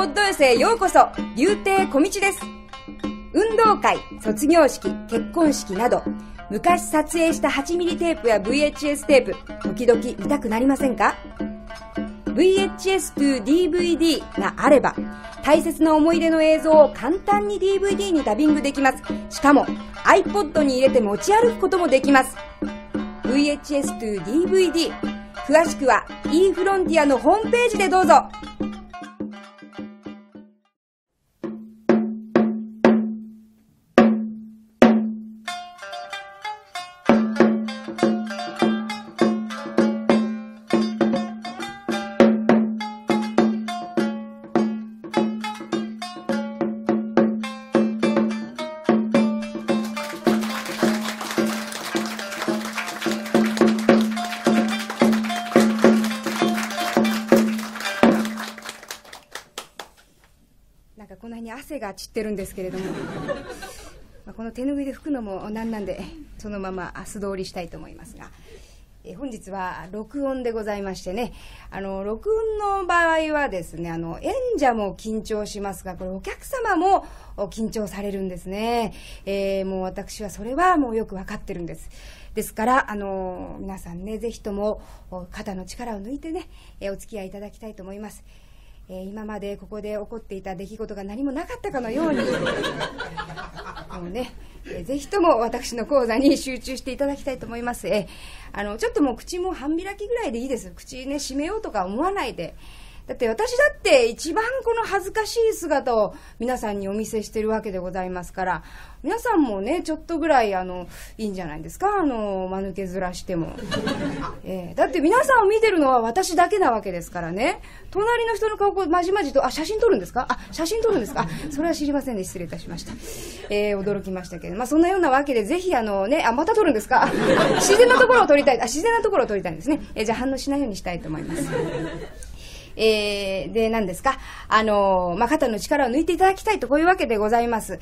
ポッド寄せへようこそ竜亭小道です運動会卒業式結婚式など昔撮影した8ミリテープや VHS テープ時々見たくなりませんか VHS to DVD があれば大切な思い出の映像を簡単に DVD にダビングできますしかも iPod に入れて持ち歩くこともできます VHS to DVD 詳しくは e フロンティアのホームページでどうぞ散ってるんですけれども まこの手拭いで拭くのもなんなんでそのまま素通りしたいと思いますが。え本日は録音でございましてね、あの、録音の場合はですね、あの、演者も緊張しますが、これお客様も緊張されるんですね。えー、もう私はそれはもうよく分かってるんです。ですから、あの、皆さんね、ぜひとも肩の力を抜いてね、えお付き合いいただきたいと思います。えー、今までここで起こっていた出来事が何もなかったかのように もうね、えー、ぜひとも私の講座に集中していただきたいと思います、えー、あのちょっともう口も半開きぐらいでいいです口ね閉めようとか思わないで、だって私だって一番この恥ずかしい姿を皆さんにお見せしてるわけでございますから、皆さんもね、ちょっとぐらいあの、いいんじゃないですか、あの、間抜けずらしても。えー、だって皆さんを見てるのは私だけなわけですからね、隣の人の顔をまじまじと、あ、写真撮るんですかあ、写真撮るんですかあ、それは知りませんで、ね、失礼いたしました。えー、驚きましたけど、まあそんなようなわけで、ぜひあのね、あ、また撮るんですか自然なところを撮りたい、あ、自然なところを撮りたいんですね。えー、じゃあ反応しないようにしたいと思います。えー、で、何ですか、あのまあ、肩の力を抜いていただきたいと、こういうわけでございます。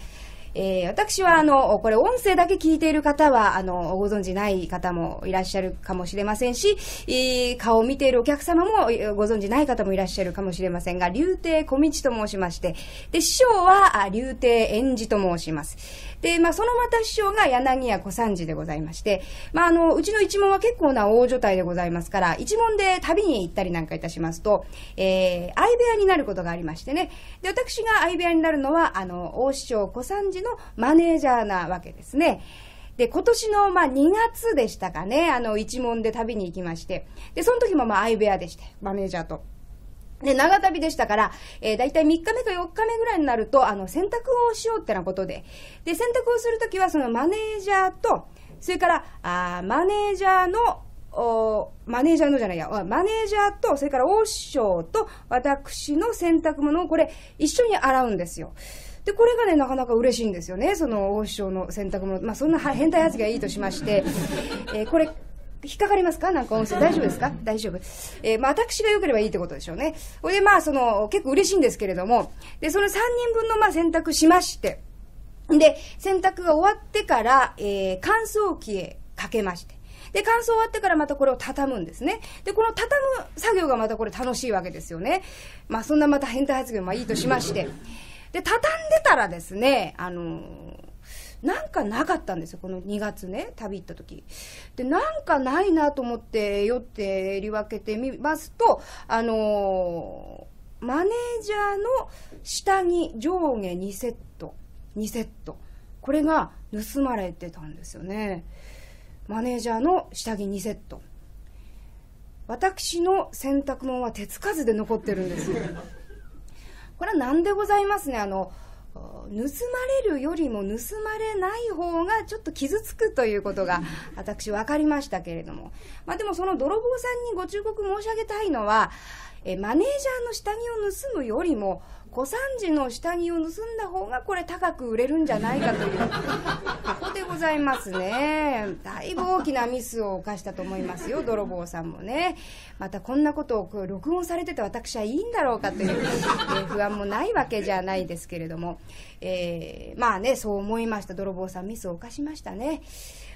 えー、私はあのこれ音声だけ聞いている方はあのご存知ない方もいらっしゃるかもしれませんし、えー、顔を見ているお客様もご存知ない方もいらっしゃるかもしれませんが竜亭小道と申しましてで師匠は竜亭円治と申しますで、まあ、そのまた師匠が柳家小三治でございまして、まあ、あのうちの一門は結構な大所帯でございますから一門で旅に行ったりなんかいたしますと、えー、相部屋になることがありましてねで私が相部屋になるのはあの大師匠小三治じのマネージャーなわけですね。で、今年の、まあ、2月でしたかね、あの、一問で旅に行きまして、で、その時も、まあ、相部屋でして、マネージャーと。で、長旅でしたから、えー、だいたい3日目か4日目ぐらいになると、あの、洗濯をしようってなことで、で、洗濯をするときは、そのマネージャーと、それから、あマネージャーの、おマネージャーのじゃないや、マネージャーと、それから王将と、私の洗濯物をこれ、一緒に洗うんですよ。で、これがね、なかなか嬉しいんですよね。その、大師匠の洗濯物。まあ、そんな変態言はいいとしまして、えー、これ、引っかかりますかなんか音声。大丈夫ですか大丈夫。えー、まあ、私が良ければいいってことでしょうね。ほいで、まあ、その、結構嬉しいんですけれども、で、その3人分の、まあ、洗濯しまして、で、洗濯が終わってから、えー、乾燥機へかけまして、で、乾燥終わってからまたこれを畳むんですね。で、この畳む作業がまたこれ楽しいわけですよね。まあ、そんなまた変態発言もいいとしまして。で、畳んでたらですね、あのなんかなかったんですよ、この2月ね、旅行った時で、なんかないなと思って、酔ってり分けてみますと、あのマネージャーの下着上下2セット、2セット。これが盗まれてたんですよね。マネージャーの下着2セット。私の洗濯物は手つかずで残ってるんですよ。これは何でございますねあの盗まれるよりも盗まれない方がちょっと傷つくということが私分かりましたけれども、まあ、でもその泥棒さんにご忠告申し上げたいのはえマネージャーの下着を盗むよりも小三治の下着を盗んだ方がこれ高く売れるんじゃないかというここでございますねだいぶ大きなミスを犯したと思いますよ泥棒さんもねまたこんなことを録音されてて私はいいんだろうかという、え不安もないわけじゃないですけれども、えー、まあねそう思いました泥棒さんミスを犯しましたね。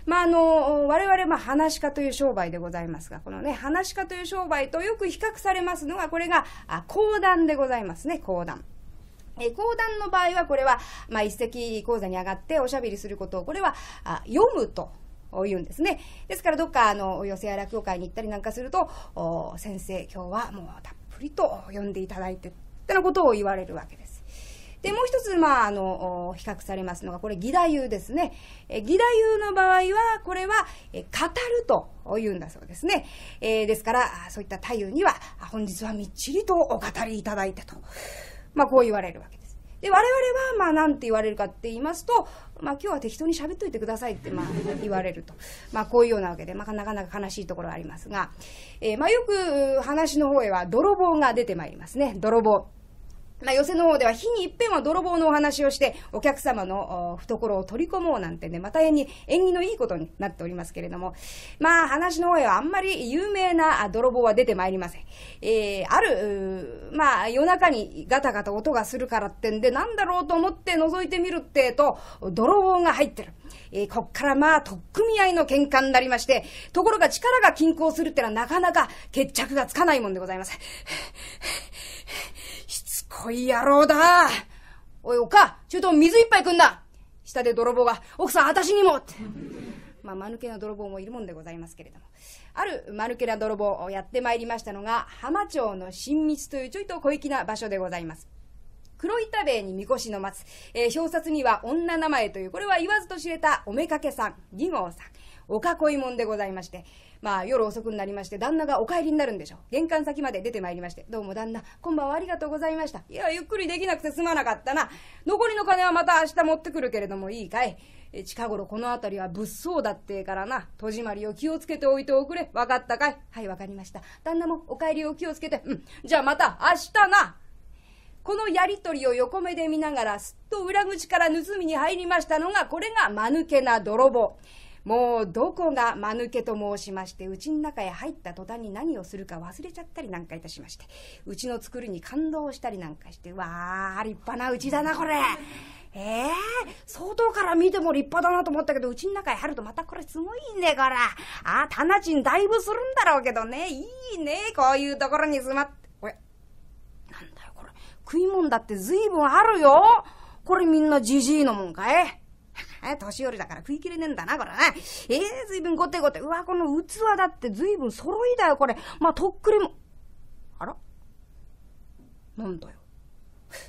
まあ、あの、我々、まあ、話し家という商売でございますが、このね、話し家という商売とよく比較されますのが、これが、あ講談でございますね、講談。え講談の場合は、これは、まあ、一席講座に上がっておしゃべりすることを、これは、あ読むと。言うんですね。ですから、どっか、あの、寄せや落語会に行ったりなんかすると、お先生、今日はもうたっぷりと読んでいただいて、ってなことを言われるわけです。でもう一つ、まあ、あの比較されますのがこれ義太夫ですね義太夫の場合はこれは語ると言うんだそうですね、えー、ですからそういった太夫には本日はみっちりとお語りいただいたと、まあ、こう言われるわけです。で我々はまあ何て言われるかって言いますと、まあ、今日は適当に喋っといてくださいってまあ言われると、まあ、こういうようなわけで、まあ、なかなか悲しいところがありますが、えー、まあよく話の方へは泥棒が出てまいりますね泥棒。まあ、寄席の方では日に一遍は泥棒のお話をしてお客様の懐を取り込もうなんてねまた縁に縁起のいいことになっておりますけれどもまあ話の方へはあんまり有名な泥棒は出てまいりません、えー、あるまあ夜中にガタガタ音がするからってんでなんだろうと思って覗いてみるってと泥棒が入ってる。えー、こっからまあ、取っ組み合いの喧嘩になりまして、ところが力が均衡するってのはなかなか決着がつかないもんでございます。こい野郎だおい、おか、ちょっと水一杯くんな下で泥棒が、奥さん、私にもって。まあ、間抜けな泥棒もいるもんでございますけれども。ある間抜けな泥棒をやってまいりましたのが、浜町の新密というちょいと小粋な場所でございます。黒板塀にみこしの松、えー、表札には女名前という、これは言わずと知れたおめかけさん、二号さん、おかこいもんでございまして、まあ、夜遅くになりまして旦那がお帰りになるんでしょう玄関先まで出てまいりましてどうも旦那今晩はありがとうございましたいやゆっくりできなくてすまなかったな残りの金はまた明日持ってくるけれどもいいかい近頃この辺りは物騒だってえからな戸締まりを気をつけておいておくれ分かったかいはい分かりました旦那もお帰りを気をつけてうんじゃあまた明日なこのやり取りを横目で見ながらすっと裏口から盗みに入りましたのがこれが間抜けな泥棒。もうどこが間抜けと申しましてうちの中へ入った途端に何をするか忘れちゃったりなんかいたしましてうちの作りに感動したりなんかしてわあ立派なうちだなこれ。ええー、外から見ても立派だなと思ったけど、うちの中へ入るとまたこれすごいね、これあ、たなちんだいぶするんだろうけどね。いいね、こういうところに住まって。おや、なんだよ、これ。食い物だって随分あるよ。これみんなじじいのもんかいえ、年寄りだから食い切れねえんだな、これな。ええー、随分ごてごて。うわ、この器だって随分揃いだよ、これ。まあ、とっくりも。あらなんだよ。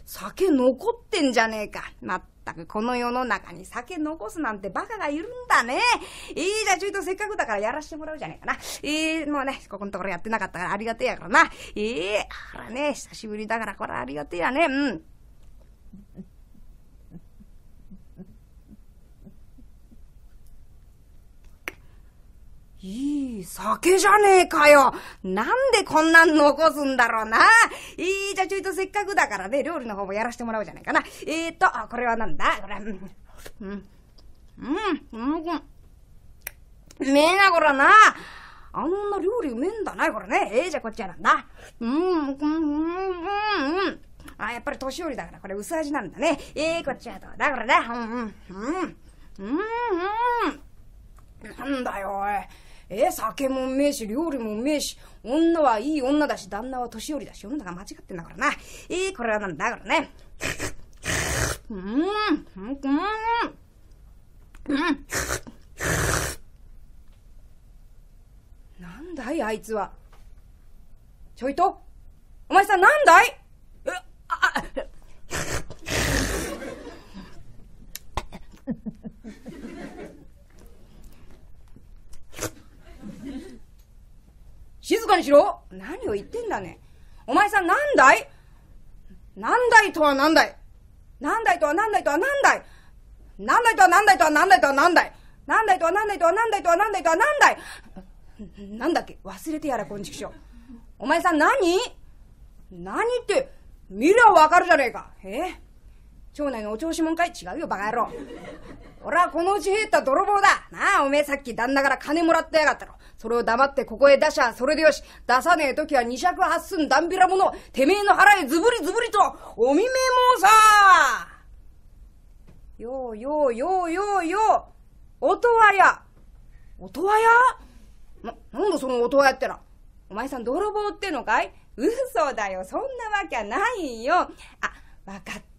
酒残ってんじゃねえか。まったくこの世の中に酒残すなんてバカがいるんだね。ええー、じゃあちょいとせっかくだからやらしてもらうじゃねえかな。ええー、もうね、ここのところやってなかったからありがてえやからな。ええー、あらね、久しぶりだからこれありがてえやね。うん。いい酒じゃねえかよ。なんでこんなん残すんだろうな。えい、じゃあちょいとせっかくだからね、料理の方もやらせてもらおうじゃないかな。えーと、あ、これはなんだこれ、うん、うん、うん、うめえな、これな。あの女料理うめえんだな、これね。えー、じゃあこっちはなんだ。うん、うん、うん、うん。あ、やっぱり年寄りだから、これ薄味なんだね。えー、こっちはどうだ、これね。うん、うん、うん、うん、うん。なんだよ、おい。え酒もうめえし、料理もうめえし、女はいい女だし、旦那は年寄りだし、女が間違ってんだからな。えー、これはなんだからね。うん、うん、うん、うん。なんだい、あいつは。ちょいとお前さんなんだいえ、あ、静かにしろ何を言ってんだね。お前さん何だい何だいとは何だい何だいとは何だいとは何だい何だとは何だいとは何だいとは何だい何だいとは何だいとは何だいとは何だいとは何だいだっけ忘れてやら、こんちくしょう。お前さん何何って、見りゃわかるじゃねえか。え町内のお調子もんかい違うよ、バカ野郎。俺はこのうち入った泥棒だなあ、おめえさっき旦那から金もらってやがったろ。それを黙ってここへ出しゃそれでよし。出さねえ時は二尺八寸ダンビラもの、てめえの腹へズブリズブリと、お見めもさようようようようよう、音羽屋。音羽屋な、なんだその音羽屋ってな。お前さん泥棒ってのかい嘘だよ。そんなわけないよ。あ、わかった。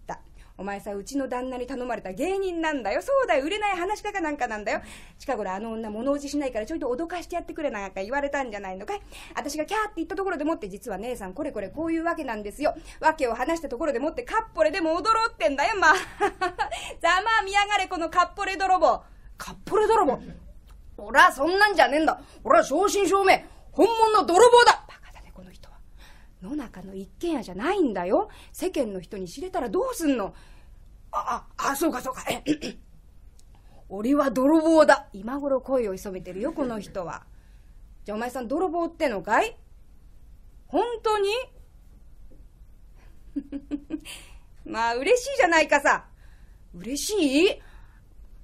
お前さうちの旦那に頼まれた芸人なんだよそうだよ売れない話だかなんかなんだよ近頃あの女物落じしないからちょいと脅かしてやってくれなんか言われたんじゃないのかい私がキャーって言ったところでもって実は姉さんこれこれこういうわけなんですよ訳を話したところでもってカッポレでも驚ってんだよまあ ざまあ見やがれこのカッポレ泥棒カッポレ泥棒俺はそんなんじゃねえんだ俺は正真正銘本物の泥棒だ野中の一軒家じゃないんだよ世間の人に知れたらどうすんのああそうかそうかえ 俺は泥棒だ今頃声を潜めてるよこの人はじゃあお前さん泥棒ってのかい本当に まあ嬉しいじゃないかさ嬉しい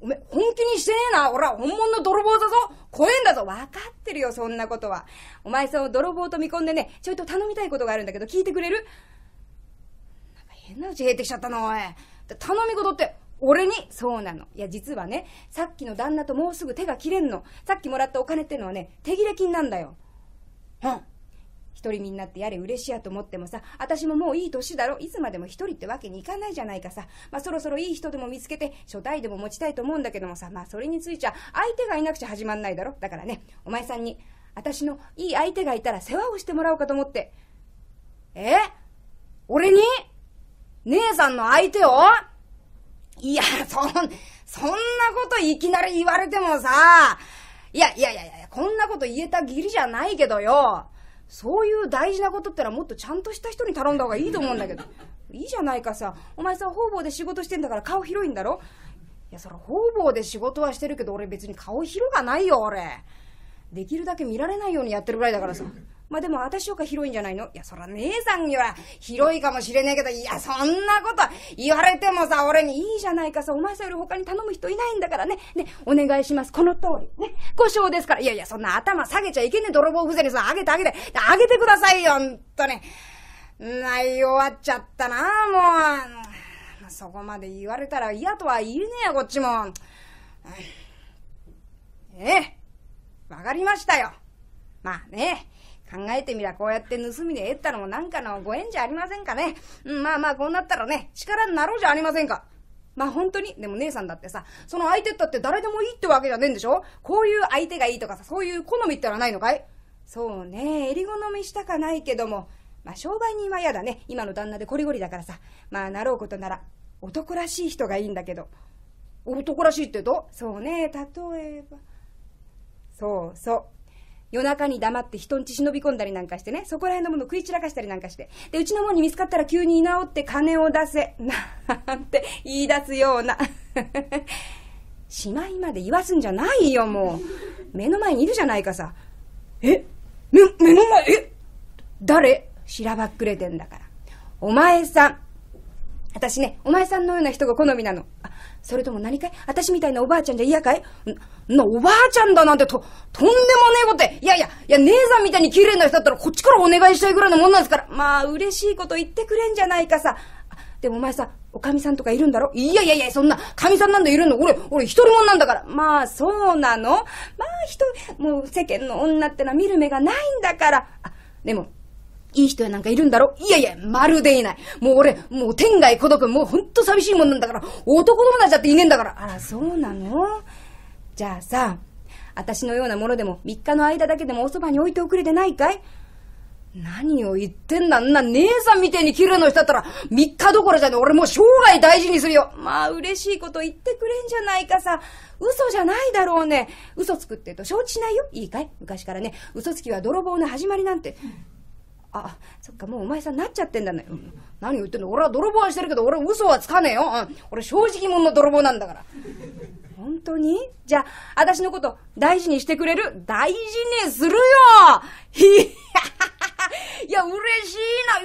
おめ本気にしてねえな。俺は本物の泥棒だぞ。怖えんだぞ。分かってるよ、そんなことは。お前さんを泥棒と見込んでね、ちょいと頼みたいことがあるんだけど、聞いてくれるなんか変なうち減ってきちゃったな、おい。頼み事って、俺にそうなの。いや、実はね、さっきの旦那ともうすぐ手が切れんの。さっきもらったお金ってのはね、手切れ金なんだよ。うん。一人身になってやれ嬉しいやと思ってもさ、私ももういい年だろ、いつまでも一人ってわけにいかないじゃないかさ、まあそろそろいい人でも見つけて、初代でも持ちたいと思うんだけどもさ、まあそれについちゃ相手がいなくちゃ始まんないだろ。だからね、お前さんに、私のいい相手がいたら世話をしてもらおうかと思って。え俺に姉さんの相手をいや、そん、そんなこといきなり言われてもさ、いやいやいやいや、こんなこと言えた義理じゃないけどよ。そういう大事なことったらもっとちゃんとした人に頼んだ方がいいと思うんだけど。いいじゃないかさ。お前さ、方々で仕事してんだから顔広いんだろいや、そら方々で仕事はしてるけど、俺別に顔広がないよ、俺。できるだけ見られないようにやってるぐらいだからさ。まあでも私よか広いんじゃないのいや、そら姉さんよら広いかもしれないけど、いや、そんなこと言われてもさ、俺にいいじゃないかさ、お前さより他に頼む人いないんだからね。ね、お願いします。この通り。ね、故障ですから。いやいや、そんな頭下げちゃいけねえ泥棒風情にさ、あげてあげて、あげてくださいよ、ほんとね。内容終わっちゃったな、もう。そこまで言われたら嫌とは言えねえよ、こっちも。ええ、わかりましたよ。まあね。考えてみりゃこうやって盗みで得ったのもなんかのご縁じゃありませんかね。うん、まあまあこうなったらね、力になろうじゃありませんか。まあ本当に、でも姉さんだってさ、その相手ったって誰でもいいってわけじゃねえんでしょこういう相手がいいとかさ、そういう好みってのはないのかいそうね、襟好みしたかないけども、まあ商売人は嫌だね。今の旦那でこりごりだからさ、まあなろうことなら、男らしい人がいいんだけど。男らしいってどうそうね、例えば。そうそう。夜中に黙って人んち忍び込んだりなんかしてね、そこら辺のもの食い散らかしたりなんかして、で、うちのもんに見つかったら急に居直って金を出せ、なんて言い出すような。しまいまで言わすんじゃないよ、もう。目の前にいるじゃないかさ。え目、目の前、え誰しらばっくれてんだから。お前さん。私ね、お前さんのような人が好みなの。あ、それとも何かい私みたいなおばあちゃんじゃ嫌かいなおばあちゃんだなんてと、とんでもねえことで、いやいや、いや、姉さんみたいに綺麗な人だったらこっちからお願いしたいぐらいのもんなんですから、まあ、嬉しいこと言ってくれんじゃないかさ。でもお前さ、おかみさんとかいるんだろいやいやいや、そんな、かみさんなんだいるの俺、俺一人もんなんだから。まあ、そうなのまあ、人、もう世間の女ってのは見る目がないんだから。あ、でも、いい人やなんかいるんだろいやいや、まるでいない。もう俺、もう天涯孤独、もうほんと寂しいもんなんだから、男友達だっていねえんだから。あら、そうなのじゃあさ私のようなものでも3日の間だけでもおそばに置いておくれてないかい何を言ってんだんな姉さんみたいに綺麗な人だったら3日どころじゃね俺もう生涯大事にするよまあ嬉しいこと言ってくれんじゃないかさ嘘じゃないだろうね嘘つくって言うと承知しないよいいかい昔からね嘘つきは泥棒の始まりなんて、あそっかもうお前さんなっちゃってんだね、うん、何を言ってんの俺は泥棒はしてるけど俺は嘘はつかねえよ、うん、俺正直者の泥棒なんだから本当にじゃあ、私のこと大事にしてくれる大事にするよ いや、嬉し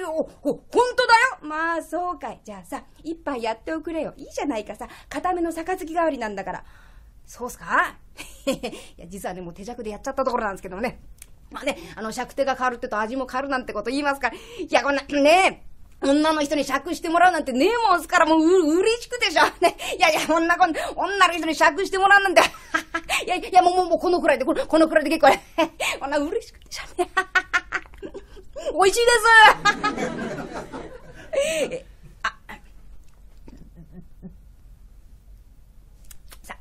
いなよほ、当んとだよまあ、そうかい。じゃあさ、一杯やっておくれよ。いいじゃないかさ、固めの杯代わりなんだから。そうっすか いや、実はね、もう手酌でやっちゃったところなんですけどもね。まあね、あの、尺手が変わるってと味も変わるなんてこと言いますから。いや、こんな、ねえ。女の人に借してもらうなんてねえもんすからもうう嬉しくてしょ。ね。いやいや、こんなこん女の人に借してもらうなんて。いやいや、もうもうこのくらいで、このこのくらいで結構。こんな嬉しくてしょ。ね。美味しいです。さあ、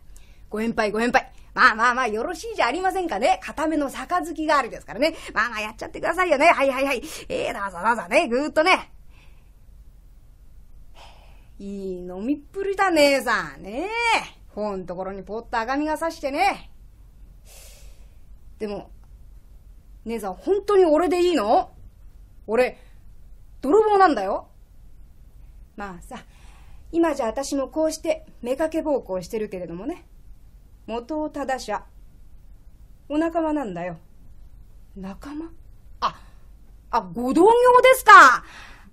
ご返杯ご返杯。まあまあまあ、よろしいじゃありませんかね。固めの杯があるですからね。まあまあ、やっちゃってくださいよね。はいはいはい。ええー、どうぞどうぞね。ぐーっとね。いい飲みっぷりだ姉さん。ねえ。ほんところにポっと赤みがさしてね。でも、姉さん、本当に俺でいいの俺、泥棒なんだよ。まあさ、今じゃ私もこうして目かけ暴行してるけれどもね。元を正しゃ。お仲間なんだよ。仲間あ、あ、ご同業ですか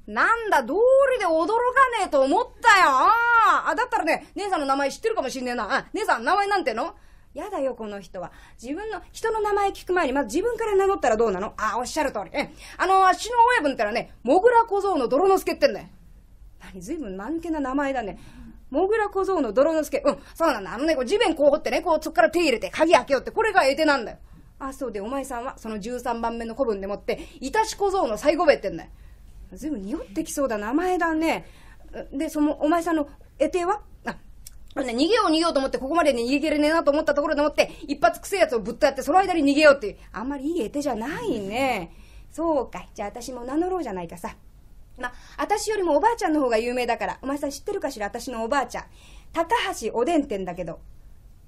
なんだ、道理で驚かねえと思ったよ。ああ、だったらね、姉さんの名前知ってるかもしんねえな。あ、姉さん、名前なんてのやだよ、この人は。自分の、人の名前聞く前に、まず自分から名乗ったらどうなのああ、おっしゃる通り。え、あの、あっしの親分ったらね、もぐら小僧の泥之助ってんだよ。何、随分間抜けな名前だね。もぐら小僧の泥之助。うん、そうなんだ。あのね、こう地面こう掘ってね、こう、そっから手入れて、鍵開けようって、これが得手なんだよ。あ、そうで、お前さんは、その13番目の古文でもって、いたし小僧の最後べってんだよ。ずいぶん匂ってきそうだ名前だねでそのお前さんの絵手はあ逃げよう逃げようと思ってここまでに逃げれねえなと思ったところでもって一発くせえやつをぶったやってその間に逃げようってうあんまりいい絵手じゃないねそうかじゃあ私も名乗ろうじゃないかさまあ私よりもおばあちゃんの方が有名だからお前さん知ってるかしら私のおばあちゃん高橋おでん店だけど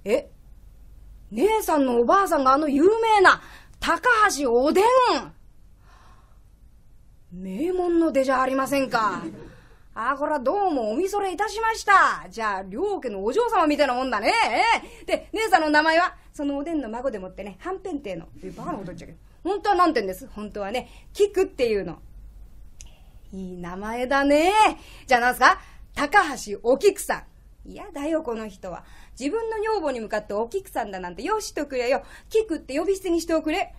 え姉さんのおばあさんがあの有名な高橋おでん名門の出じゃありませんか。あ、こほら、どうもおみそれいたしました。じゃあ、両家のお嬢様みたいなもんだね。で、姉さんの名前は、そのおでんの孫でもってね、はんぺん亭の。え、バカなこと言っちゃうけど。本当は何て言うんです。本当はね、クっていうの。いい名前だね。じゃあ何すか高橋お菊さん。嫌だよ、この人は。自分の女房に向かってお菊さんだなんてよしとくれよ。クって呼び捨てにしておくれ。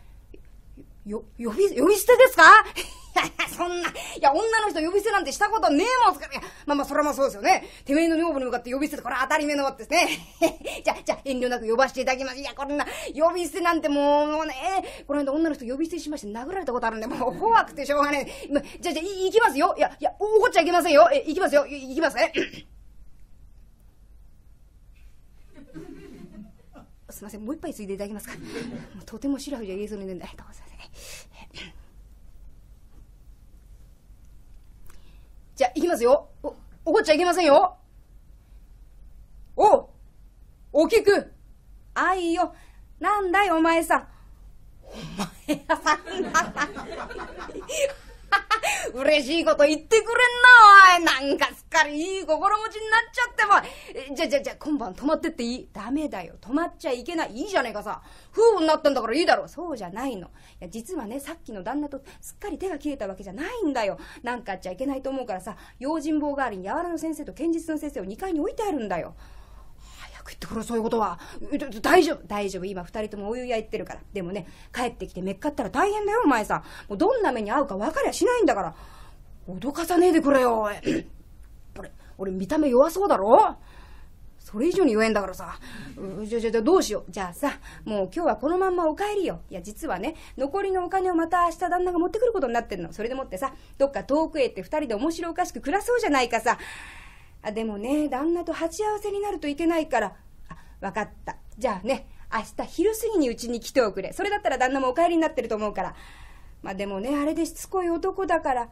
よ、呼び、呼び捨てですかそんな、いや、女の人呼び捨てなんてしたことねえもんすから、まあまあ、それもそうですよね。てめえの女房に向かって呼び捨てこれ当たり目のことですね。じゃ、じゃ、遠慮なく呼ばせていただきます。いや、こんな、呼び捨てなんてもうね、この間女の人呼び捨てしまして殴られたことあるんで、もう怖くてしょうがねえ。じゃ、じゃ、い、行きますよ。いや、いや、怒っちゃいけませんよ。え、行きますよ。行きますね。すみません、もう一杯ついでいただけますか。とても白くじゃ言えそうにねんだ。どうぞ、ね。じゃあ、いきますよ。お、怒っちゃいけませんよ。お大きく。あいよ。なんだい、お前さお前さ嬉しいこと言ってくれんな、おい。なんかすっかりいい心持ちになっちゃっても。じゃじゃじゃ、今晩泊まってっていいダメだよ。泊まっちゃいけない。いいじゃねえかさ。夫婦になったんだからいいだろ。そうじゃないの。いや、実はね、さっきの旦那とすっかり手が切れたわけじゃないんだよ。なんかあっちゃいけないと思うからさ、用心棒代わりに柔らの先生と剣術の先生を2階に置いてあるんだよ。く言ってくれそういうことは大丈夫大丈夫今2人ともお湯屋行ってるからでもね帰ってきてめっかったら大変だよお前さもうどんな目に遭うか分かりゃしないんだから脅かさねえでくれよ 俺俺見た目弱そうだろそれ以上に弱えんだからさ。じゃじゃじゃどうしよう。じゃあさ、もう今日はこのまんまお帰りよ。いや、実はね、残りのお金をまた明日旦那が持ってくることになってんの。それでもってさ、どっか遠くへ行って二人で面白おかしく暮らそうじゃないかさ。あでもね旦那と鉢合わせになるといけないからあ分かったじゃあね明日昼過ぎにうちに来ておくれそれだったら旦那もお帰りになってると思うからまあでもねあれでしつこい男だから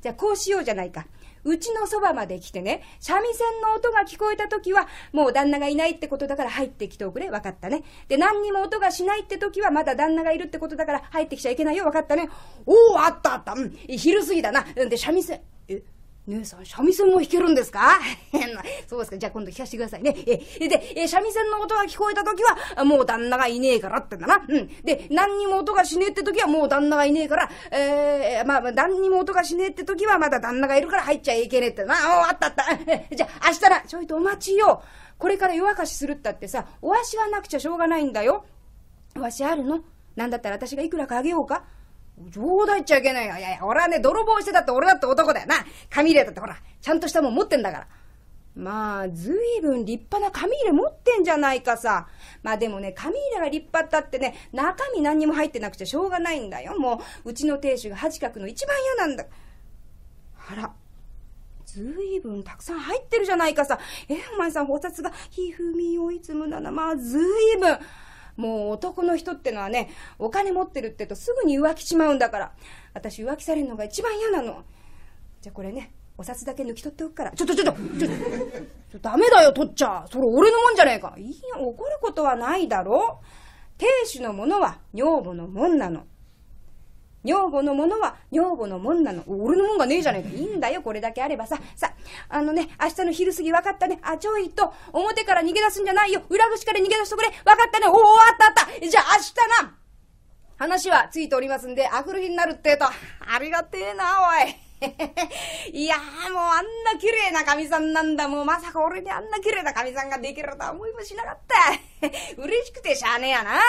じゃあこうしようじゃないかうちのそばまで来てね三味線の音が聞こえた時はもう旦那がいないってことだから入ってきておくれ分かったねで何にも音がしないって時はまだ旦那がいるってことだから入ってきちゃいけないよ分かったねおおあったあった、うん、昼過ぎだなで三味線姉さん、三味線も弾けるんですか そうですか。じゃあ今度聞かせてくださいね。え、で、え、三味線の音が聞こえた時は、もう旦那がいねえからってんだな。うん。で、何にも音がしねえって時は、もう旦那がいねえから、えー、まあ、何にも音がしねえって時は、まだ旦那がいるから入っちゃいけねえってな。ああったあった。じゃあ明日な、ちょいとお待ちよ。これから夜明かしするったってさ、お足がなくちゃしょうがないんだよ。お足あるのなんだったら私がいくらかあげようか冗談言っちゃいけないよ。いやいや、俺はね、泥棒してたって俺だって男だよな。紙入れたってほら、ちゃんとしたもん持ってんだから。まあ、ずいぶん立派な紙入れ持ってんじゃないかさ。まあでもね、紙入れが立派だってね、中身何にも入ってなくちゃしょうがないんだよ。もう、うちの亭主が恥かくの一番嫌なんだ。あら、ずいぶんたくさん入ってるじゃないかさ。え、お前さん、お札が、ひふみよいつむなな。まあ、ずいぶん。もう男の人ってのはね、お金持ってるってとすぐに浮気しまうんだから。私浮気されるのが一番嫌なの。じゃあこれね、お札だけ抜き取っておくから。ちょっとちょっと、ちょっと、ちょダメだよ、取っちゃ。それ俺のもんじゃねえか。いいや、怒ることはないだろ。亭主のものは女房のもんなの。女房のものは女房のもんなの。俺のもんがねえじゃねえか。いいんだよ、これだけあればさ。さ、あのね、明日の昼過ぎ分かったね。あ、ちょいと、表から逃げ出すんじゃないよ。裏口から逃げ出してくれ。分かったね。おお、あったあった。じゃあ明日な話はついておりますんで、あくる日になるってと、ありがてえな、おい。いやもうあんな綺麗な神さんなんだ。もうまさか俺にあんな綺麗な神さんができるとは思いもしなかった。嬉しくてしゃあねえやな。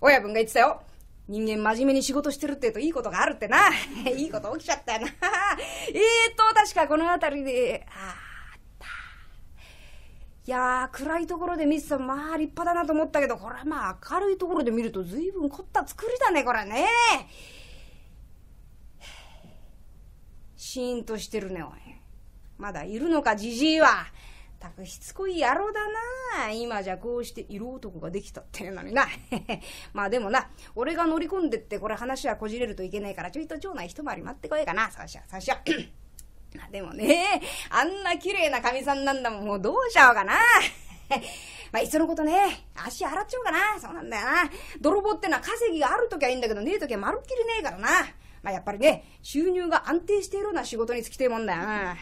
親分が言ってたよ。人間真面目に仕事してるってといいことがあるってな。いいこと起きちゃったよな。えーと、確かこの辺りで、ああった。いやー、暗いところで見てたまあ立派だなと思ったけど、これはまあ明るいところで見ると随分凝った作りだね、これね。シーンとしてるね、おい。まだいるのか、じじいは。ったくしつこい野郎だな今じゃこうして色男ができたってなのにな。まあでもな、俺が乗り込んでってこれ話はこじれるといけないから、ちょいと町内一回り待ってこいかな。そうしよう、そうしよう。でもね、あんな綺麗な神さんなんだもん、もうどうしようかな。まあ、いっそのことね、足洗っちゃおうかな。そうなんだよな。泥棒ってのは稼ぎがあるときはいいんだけど、ねえときはまるっきりねえからな。まあ、やっぱりね、収入が安定しているような仕事に就きてえもんだよな。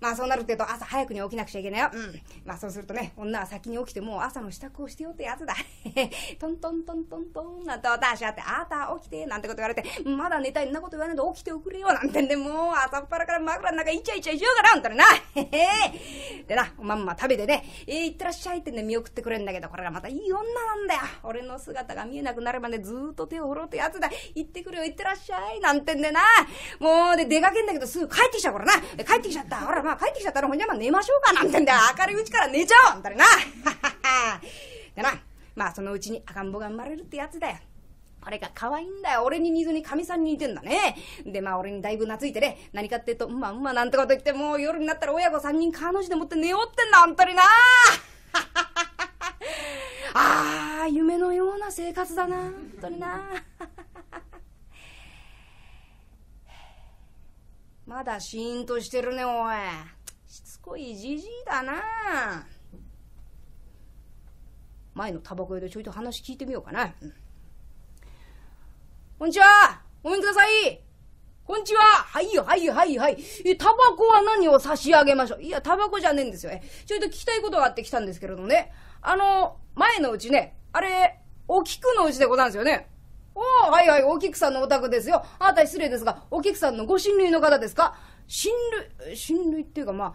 まあそうなるっていうと朝早くに起きなくちゃいけないよ。うん。まあそうするとね、女は先に起きてもう朝の支度をしてよってやつだ。トントントントントンなんて私あって、あーた起きてなんてこと言われて、まだ寝たいんなこと言わないで起きておくれよなんてん、で、もう朝っぱらから枕の中イチャイチャしようから、ほんたにな。へへ。でな、おまんま食べてね、えー、行ってらっしゃいってね、見送ってくれんだけど、これがまたいい女なんだよ。俺の姿が見えなくなるまでずっと手を振ろうってやつだ。行ってくれよ、行ってらっしゃいなんてんでな。もうで出かけんだけどすぐ帰ってきちゃうからな。帰ってきちゃった。ほら、まあ帰ってきちゃったらほんじゃまあ寝ましょうかなんてんだ明るいうちから寝ちゃおうみたいな。でな、まあそのうちに赤ん坊が生まれるってやつだよ。これが可愛いんだよ。俺に似ずに神さんに似てんだね。で、まあ俺にだいぶ懐いてね、何かっていうと、まあまあなんてこと言って、もう夜になったら親子3人彼女でもって寝ようってんだ、んとにな。ああ、夢のような生活だな、ほんとにな。まだシーンとしてるねおいしつこいじじいだな前のタバコ屋でちょいと話聞いてみようかな、うん、こんにちはごめんくださいこんにちははいよはいよはいよはいえタバコは何を差し上げましょういやタバコじゃねえんですよえちょいと聞きたいことがあって来たんですけれどもねあの前のうちねあれお菊のうちでございますよねああ、はいはい、お菊さんのお宅ですよ。あなた失礼ですが、お菊さんのご親類の方ですか親類、親類っていうかまあ、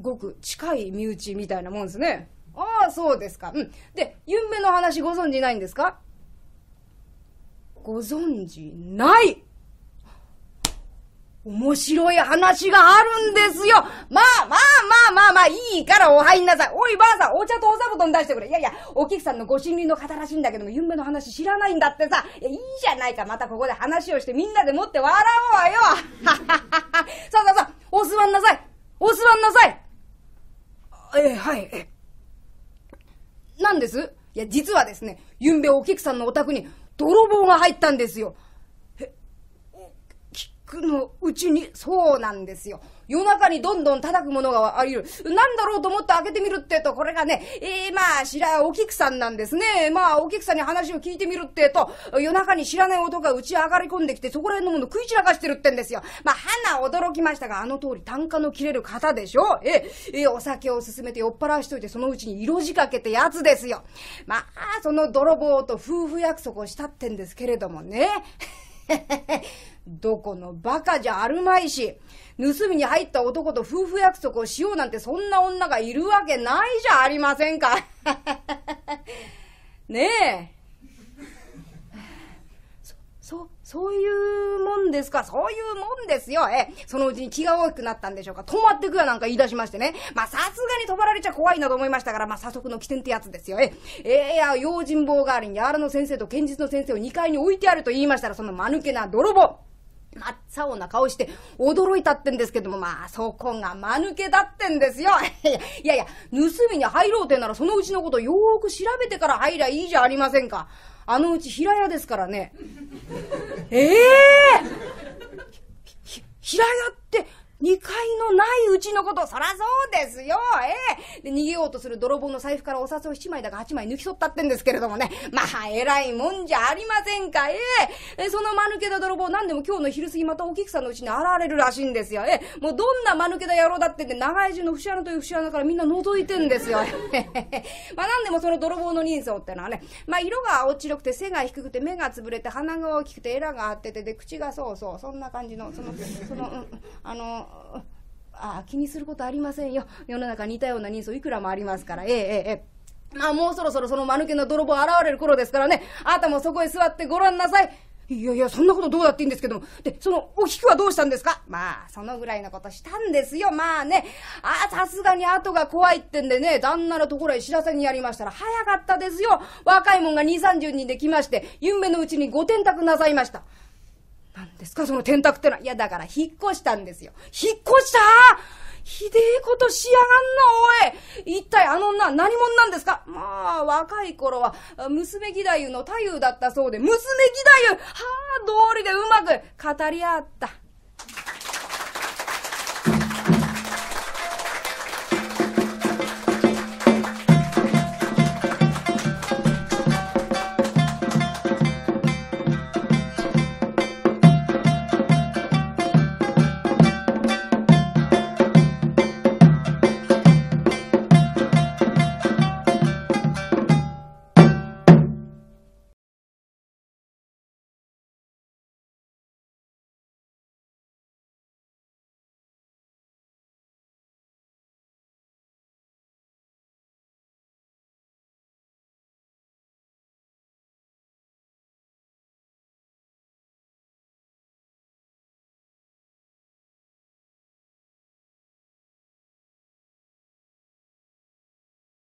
ごく近い身内みたいなもんですね。ああ、そうですか。うん。で、ゆんべの話ご存じないんですかご存じない面白い話があるんですよまあまあまあまあまあ、いいからお入んなさい。おいばあさん、お茶とお座布団出してくれ。いやいや、お菊さんのご親類の方らしいんだけども、夢の話知らないんだってさ。いや、いいじゃないか。またここで話をしてみんなでもって笑おうわよ。はははさあさあさあ、お座んなさい。お座んなさい。えはい。何なんですいや、実はですね、ゆんべお菊さんのお宅に泥棒が入ったんですよ。くのうちに、そうなんですよ。夜中にどんどん叩くものがあいる。なんだろうと思って開けてみるってと、これがね、えー、まあ、知ら、お菊さんなんですね。まあ、お菊さんに話を聞いてみるってと、夜中に知らない男がうちへ上がり込んできて、そこら辺のもの食い散らかしてるってんですよ。まあ、花驚きましたが、あの通り単価の切れる方でしょええー、お酒を勧めて酔っ払わしといて、そのうちに色仕掛けてやつですよ。まあ、その泥棒と夫婦約束をしたってんですけれどもね。どこのバカじゃあるまいし、盗みに入った男と夫婦約束をしようなんてそんな女がいるわけないじゃありませんか。ねえ。そういうもんですかそういうもんですよええ、そのうちに気が大きくなったんでしょうか止まってくやなんか言い出しましてね。まあ、さすがに止まられちゃ怖いなと思いましたから、まあ、早速の起点ってやつですよええ。えや、用心棒代わりに柔らの先生と剣術の先生を2階に置いてあると言いましたら、その間抜けな泥棒真っ青な顔して驚いたってんですけども、まあ、そこが間抜けだってんですよ。いやいや、盗みに入ろうてならそのうちのことよーく調べてから入りゃいいじゃありませんか。あのうち平屋ですからね。ええー、平屋って2階のないうちのこと、そらそうですよ、ええで、逃げようとする泥棒の財布からお札を7枚だか8枚抜き取ったってんですけれどもね、まあ、偉いもんじゃありませんか、ええその間抜けた泥棒、なんでも今日の昼過ぎまたお菊さんのうちに現れるらしいんですよ、ええもうどんな間抜けた野郎だってんで、長い中の節穴という節穴からみんな覗いてんですよ。まあ、なんでもその泥棒の人相ってのはね、まあ、色が青白くて、背が低くて、目が潰れて、鼻が大きくて、エラがあってて、で、口がそうそう、そんな感じの、その、その、うん、あの、ああ気にすることありませんよ世の中似たような人相いくらもありますからええええまあもうそろそろその間抜けな泥棒現れる頃ですからねあなたもそこへ座ってごらんなさいいやいやそんなことどうだっていいんですけどもでそのお菊はどうしたんですかまあそのぐらいのことしたんですよまあねああさすがに後が怖いってんでね旦那のところへ知らせにやりましたら早かったですよ若いもんが2 3 0人で来まして夢のうちにご転宅なさいました。何ですかその天卓ってのは。いや、だから引っ越したんですよ。引っ越したひでえことしやがんな、おい一体あの女は何者なんですかまあ、若い頃は、娘義太夫の太夫だったそうで、娘義太夫はあ、道理でうまく語り合った。